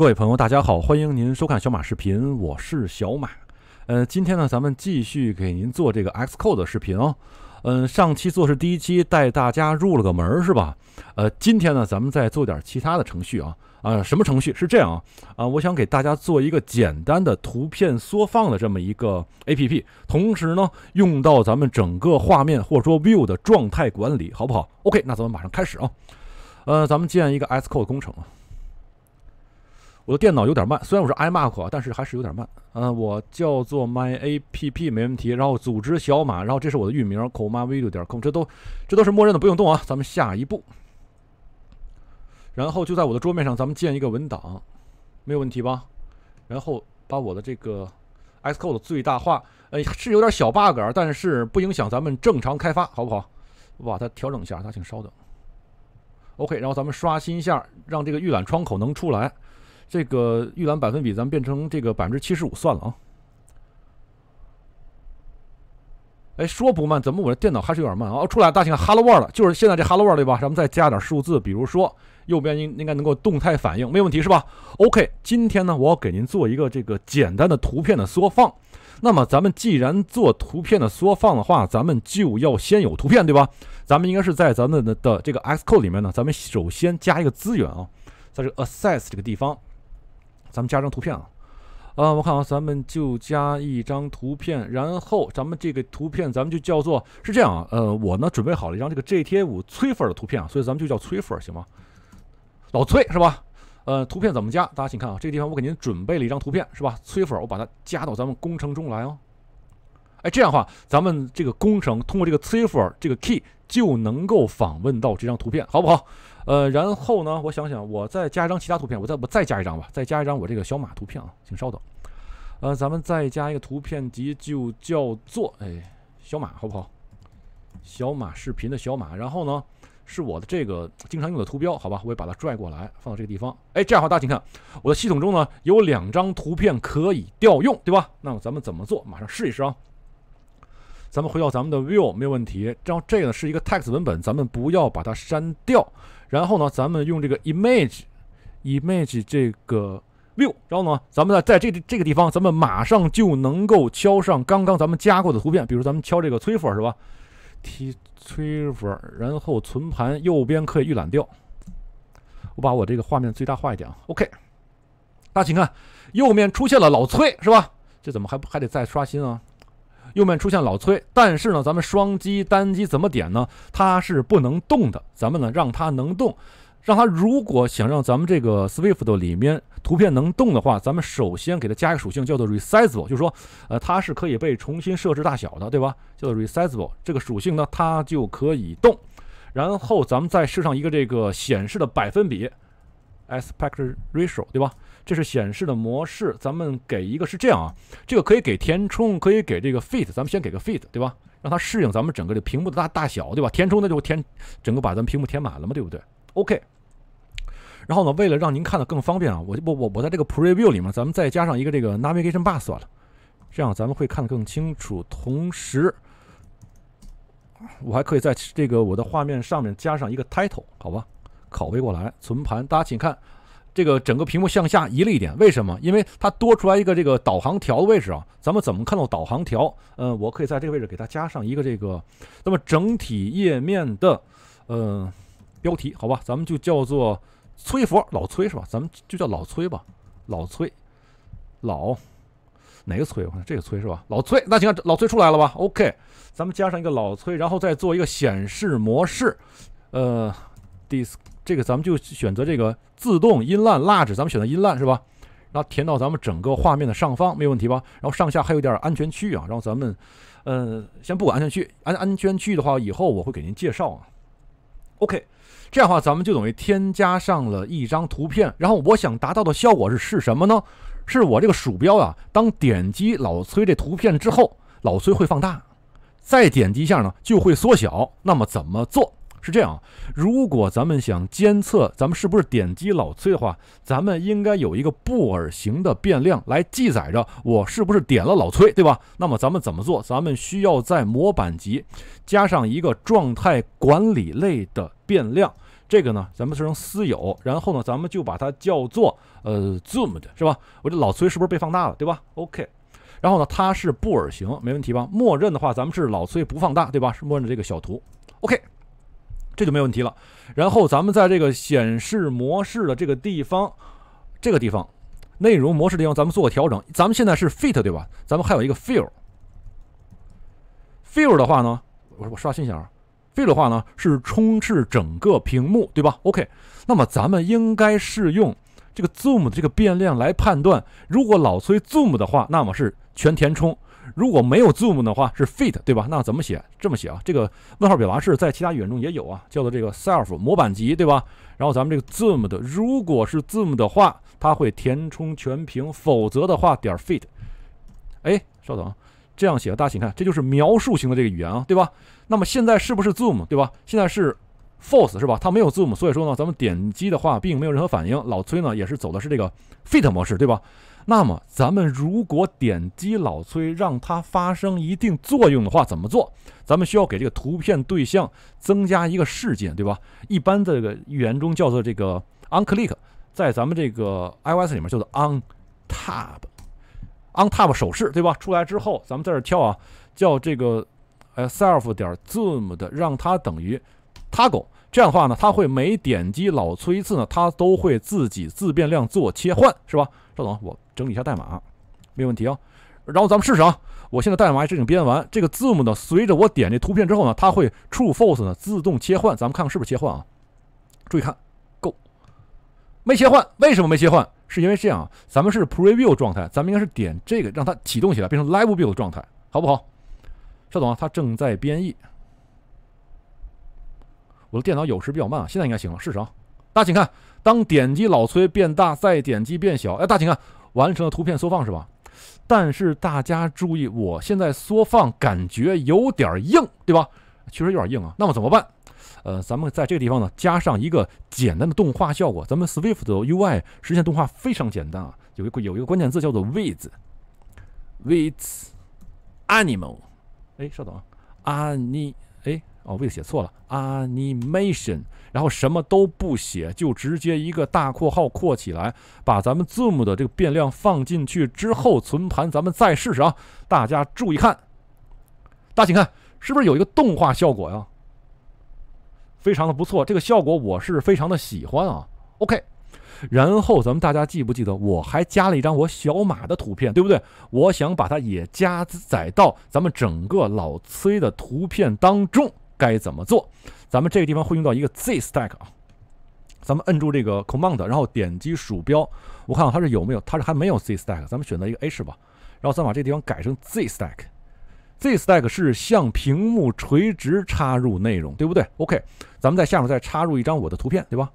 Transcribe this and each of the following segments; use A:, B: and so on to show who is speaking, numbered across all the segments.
A: 各位朋友，大家好，欢迎您收看小马视频，我是小马。呃，今天呢，咱们继续给您做这个 Xcode 的视频哦。嗯，上期做是第一期，带大家入了个门儿，是吧？呃，今天呢，咱们再做点其他的程序啊啊，什么程序？是这样啊啊，我想给大家做一个简单的图片缩放的这么一个 APP，同时呢，用到咱们整个画面或者说 View 的状态管理，好不好？OK，那咱们马上开始啊。呃，咱们建一个 Xcode 工程啊。我的电脑有点慢，虽然我是 iMac 啊，但是还是有点慢。嗯，我叫做 my app 没问题。然后组织小马，然后这是我的域名 comaviu 点 com，这都这都是默认的，不用动啊。咱们下一步，然后就在我的桌面上，咱们建一个文档，没有问题吧？然后把我的这个 Xcode 最大化，呃，是有点小 bug，但是不影响咱们正常开发，好不好？我把它调整一下，大家请稍等。OK，然后咱们刷新一下，让这个预览窗口能出来。这个预览百分比，咱们变成这个百分之七十五算了啊。哎，说不慢，怎么我这电脑还是有点慢啊？出来大家看，Hello World，就是现在这 Hello World 对吧？咱们再加点数字，比如说右边应应该能够动态反应，没问题是吧？OK，今天呢，我要给您做一个这个简单的图片的缩放。那么，咱们既然做图片的缩放的话，咱们就要先有图片对吧？咱们应该是在咱们的的这个 Xcode 里面呢，咱们首先加一个资源啊，在这个 a s s e s s 这个地方。咱们加张图片啊，啊，我看啊，咱们就加一张图片，然后咱们这个图片咱们就叫做是这样啊，呃，我呢准备好了一张这个 GTA 五崔粉的图片啊，所以咱们就叫崔粉行吗？老崔是吧？呃，图片怎么加？大家请看啊，这个地方我给您准备了一张图片是吧？崔粉，我把它加到咱们工程中来哦。哎，这样的话，咱们这个工程通过这个 cipher 这个 key 就能够访问到这张图片，好不好？呃，然后呢，我想想，我再加一张其他图片，我再我再加一张吧，再加一张我这个小马图片啊，请稍等。呃，咱们再加一个图片集，就叫做哎小马，好不好？小马视频的小马。然后呢，是我的这个经常用的图标，好吧，我也把它拽过来放到这个地方。哎，这样的话，大家请看，我的系统中呢有两张图片可以调用，对吧？那么咱们怎么做？马上试一试啊。咱们回到咱们的 view 没有问题，然后这个呢是一个 text 文本，咱们不要把它删掉。然后呢，咱们用这个 image，image 这个 view，然后呢，咱们呢在这这个地方，咱们马上就能够敲上刚刚咱们加过的图片，比如咱们敲这个崔佛是吧？T 崔佛，然后存盘，右边可以预览掉。我把我这个画面最大化一点啊。OK，大家请看，右面出现了老崔是吧？这怎么还不还得再刷新啊？右面出现老崔，但是呢，咱们双击、单击怎么点呢？它是不能动的。咱们呢，让它能动，让它如果想让咱们这个 Swift 里面图片能动的话，咱们首先给它加一个属性叫做 resizable，就是说，呃，它是可以被重新设置大小的，对吧？叫做 resizable 这个属性呢，它就可以动。然后咱们再设上一个这个显示的百分比 aspect ratio，对吧？这是显示的模式，咱们给一个是这样啊，这个可以给填充，可以给这个 fit，咱们先给个 fit，对吧？让它适应咱们整个的屏幕的大大小，对吧？填充那就填整个把咱们屏幕填满了嘛，对不对？OK。然后呢，为了让您看的更方便啊，我我我我在这个 preview 里面，咱们再加上一个这个 navigation bar 了，这样咱们会看得更清楚。同时，我还可以在这个我的画面上面加上一个 title，好吧？拷贝过来，存盘，大家请看。这个整个屏幕向下移了一点，为什么？因为它多出来一个这个导航条的位置啊。咱们怎么看到导航条？嗯，我可以在这个位置给它加上一个这个，那么整体页面的嗯，标题，好吧，咱们就叫做崔佛老崔是吧？咱们就叫老崔吧，老崔，老哪个崔？我看这个崔是吧？老崔，那行，老崔出来了吧？OK，咱们加上一个老崔，然后再做一个显示模式，呃。第这个咱们就选择这个自动音浪，蜡纸，咱们选择音浪是吧？然后填到咱们整个画面的上方，没有问题吧？然后上下还有点安全区啊，然后咱们，呃，先不管安全区，安安全区的话，以后我会给您介绍啊。OK，这样的话，咱们就等于添加上了一张图片。然后我想达到的效果是是什么呢？是我这个鼠标啊，当点击老崔这图片之后，老崔会放大，再点击一下呢，就会缩小。那么怎么做？是这样啊，如果咱们想监测咱们是不是点击老崔的话，咱们应该有一个布尔型的变量来记载着我是不是点了老崔，对吧？那么咱们怎么做？咱们需要在模板集加上一个状态管理类的变量，这个呢咱们设成私有，然后呢咱们就把它叫做呃 zoomed，是吧？我这老崔是不是被放大了，对吧？OK，然后呢它是布尔型，没问题吧？默认的话咱们是老崔不放大，对吧？是默认的这个小图，OK。这就没问题了。然后咱们在这个显示模式的这个地方，这个地方，内容模式地方，咱们做个调整。咱们现在是 fit 对吧？咱们还有一个 fill，fill 的话呢，我我刷新一下，fill 啊。的话呢是充斥整个屏幕对吧？OK，那么咱们应该是用这个 zoom 的这个变量来判断。如果老崔 zoom 的话，那么是全填充。如果没有 zoom 的话是 fit，对吧？那怎么写？这么写啊，这个问号表达式在其他语言中也有啊，叫做这个 self 模板集，对吧？然后咱们这个 zoom 的，如果是 zoom 的话，它会填充全屏，否则的话点 fit。哎，稍等啊，这样写，大家请看，这就是描述型的这个语言啊，对吧？那么现在是不是 zoom，对吧？现在是 false，是吧？它没有 zoom，所以说呢，咱们点击的话并没有任何反应。老崔呢也是走的是这个 fit 模式，对吧？那么，咱们如果点击老崔，让它发生一定作用的话，怎么做？咱们需要给这个图片对象增加一个事件，对吧？一般这个语言中叫做这个 on click，在咱们这个 iOS 里面叫做 on tap，on tap 手势，对吧？出来之后，咱们在这儿啊，叫这个 self 点 zoom 的，让它等于 toggle。这样的话呢，他会每点击老崔一次呢，他都会自己自变量做切换，是吧？等总，我整理一下代码，没问题啊。然后咱们试试啊，我现在代码已经编完，这个字母呢，随着我点这图片之后呢，它会 true false 呢自动切换，咱们看看是不是切换啊？注意看，g o 没切换，为什么没切换？是因为这样啊，咱们是 preview 状态，咱们应该是点这个让它启动起来，变成 live view 的状态，好不好？稍总啊，他正在编译。我的电脑有时比较慢啊，现在应该行了，试试啊。大家请看，当点击老崔变大，再点击变小，哎，大家请看，完成了图片缩放是吧？但是大家注意，我现在缩放感觉有点硬，对吧？确实有点硬啊。那么怎么办？呃，咱们在这个地方呢，加上一个简单的动画效果。咱们 SwiftUI 实现动画非常简单啊，有一个有一个关键字叫做 with with animal。哎，稍等啊，ani 哎。哦，位置写错了，animation，然后什么都不写，就直接一个大括号括起来，把咱们字母的这个变量放进去之后存盘，咱们再试试啊！大家注意看，大家请看，是不是有一个动画效果呀？非常的不错，这个效果我是非常的喜欢啊。OK，然后咱们大家记不记得我还加了一张我小马的图片，对不对？我想把它也加载到咱们整个老崔的图片当中。该怎么做？咱们这个地方会用到一个 Z stack 啊，咱们摁住这个 Command，然后点击鼠标，我看看它是有没有，它是还没有 Z stack。咱们选择一个 H 吧，然后咱把这地方改成 Z stack。Z stack 是向屏幕垂直插入内容，对不对？OK，咱们在下面再插入一张我的图片，对吧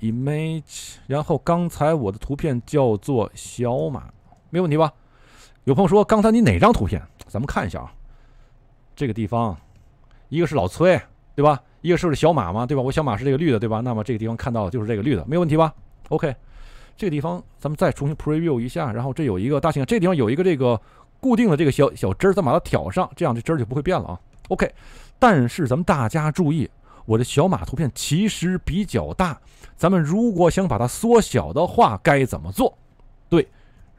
A: ？Image，然后刚才我的图片叫做小马，没问题吧？有朋友说刚才你哪张图片？咱们看一下啊，这个地方。一个是老崔，对吧？一个是小马嘛，对吧？我小马是这个绿的，对吧？那么这个地方看到的就是这个绿的，没问题吧？OK，这个地方咱们再重新 preview 一下，然后这有一个大型，这地方有一个这个固定的这个小小针儿，咱把它挑上，这样这针儿就不会变了啊。OK，但是咱们大家注意，我的小马图片其实比较大，咱们如果想把它缩小的话，该怎么做？对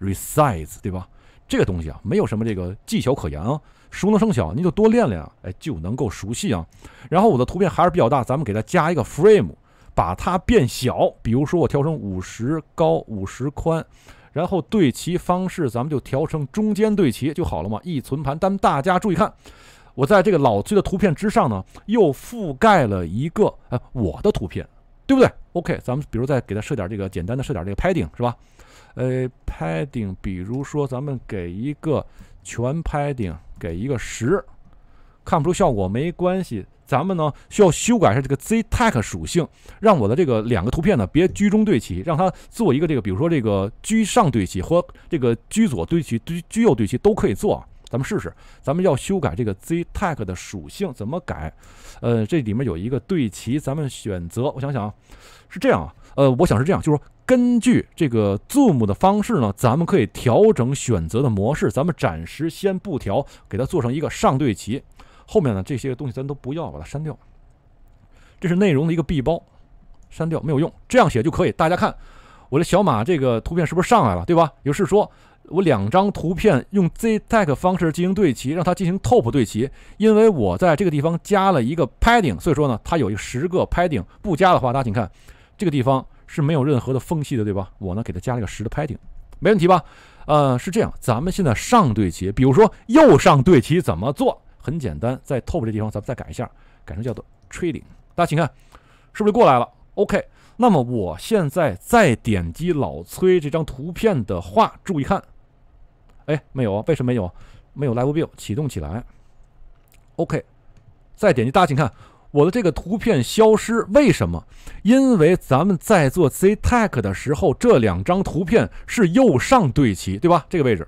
A: ，resize，对吧？这个东西啊，没有什么这个技巧可言啊。熟能生巧，你就多练练，哎，就能够熟悉啊。然后我的图片还是比较大，咱们给它加一个 frame，把它变小。比如说我调成五十高五十宽，然后对齐方式咱们就调成中间对齐就好了嘛。一存盘，咱们大家注意看，我在这个老崔的图片之上呢，又覆盖了一个呃我的图片，对不对？OK，咱们比如再给它设点这个简单的，设点这个 padding 是吧？哎 padding，比如说咱们给一个全 padding。给一个十，看不出效果没关系。咱们呢需要修改一下这个 z tag 属性，让我的这个两个图片呢别居中对齐，让它做一个这个，比如说这个居上对齐或这个居左对齐、居居右对齐都可以做。咱们试试，咱们要修改这个 z tag 的属性怎么改？呃，这里面有一个对齐，咱们选择，我想想，是这样。啊，呃，我想是这样，就是说，根据这个 zoom 的方式呢，咱们可以调整选择的模式。咱们暂时先不调，给它做成一个上对齐。后面呢，这些东西咱都不要，把它删掉。这是内容的一个闭包，删掉没有用，这样写就可以。大家看，我的小马这个图片是不是上来了？对吧？也就是说，我两张图片用 z tag 方式进行对齐，让它进行 top 对齐。因为我在这个地方加了一个 padding，所以说呢，它有十个 padding。不加的话，大家请看。这个地方是没有任何的缝隙的，对吧？我呢，给它加了个十的 padding，没问题吧？呃，是这样，咱们现在上对齐，比如说右上对齐怎么做？很简单，在 top 这地方咱们再改一下，改成叫做 trading。大家请看，是不是过来了？OK，那么我现在再点击老崔这张图片的话，注意看，哎，没有啊？为什么没有？没有 live view 启动起来？OK，再点击，大家请看。我的这个图片消失，为什么？因为咱们在做 Z Tag 的时候，这两张图片是右上对齐，对吧？这个位置。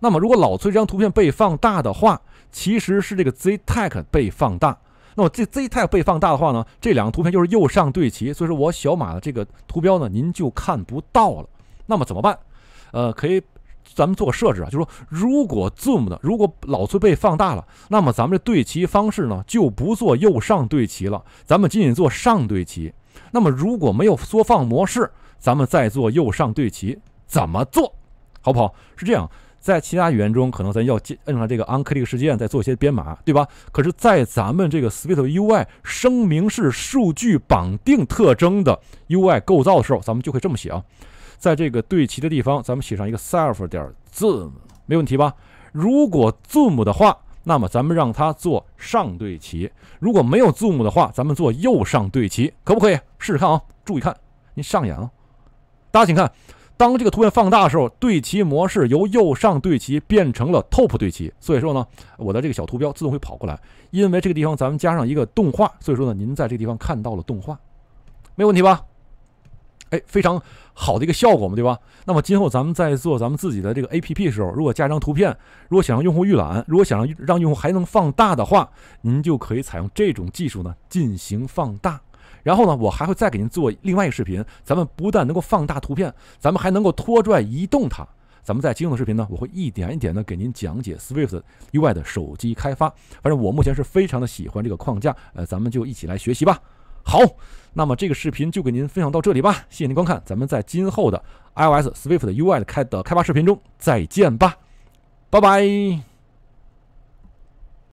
A: 那么，如果老崔这张图片被放大的话，其实是这个 Z Tag 被放大。那么，这 Z Tag 被放大的话呢，这两个图片就是右上对齐，所以说我小马的这个图标呢，您就看不到了。那么怎么办？呃，可以。咱们做设置啊，就说如果 zoom 的，如果老崔被放大了，那么咱们这对齐方式呢就不做右上对齐了，咱们仅仅做上对齐。那么如果没有缩放模式，咱们再做右上对齐，怎么做？好不好？是这样，在其他语言中，可能咱要摁上这个 on click 事件再做一些编码，对吧？可是，在咱们这个 SwiftUI 声明式数据绑定特征的 UI 构造的时候，咱们就会这么写啊。在这个对齐的地方，咱们写上一个 self 点 zoom，没问题吧？如果字母的话，那么咱们让它做上对齐；如果没有字母的话，咱们做右上对齐，可不可以？试试看啊！注意看，您上眼了。大家请看，当这个图片放大的时候，对齐模式由右上对齐变成了 top 对齐。所以说呢，我的这个小图标自动会跑过来，因为这个地方咱们加上一个动画。所以说呢，您在这地方看到了动画，没问题吧？哎，非常好的一个效果嘛，对吧？那么今后咱们在做咱们自己的这个 APP 的时候，如果加一张图片，如果想让用户预览，如果想让让用户还能放大的话，您就可以采用这种技术呢进行放大。然后呢，我还会再给您做另外一个视频，咱们不但能够放大图片，咱们还能够拖拽移动它。咱们在今后的视频呢，我会一点一点的给您讲解 Swift UI 的手机开发。反正我目前是非常的喜欢这个框架，呃，咱们就一起来学习吧。好，那么这个视频就给您分享到这里吧。谢谢您观看，咱们在今后的 iOS Swift UI 的开的开发视频中再见吧，拜拜。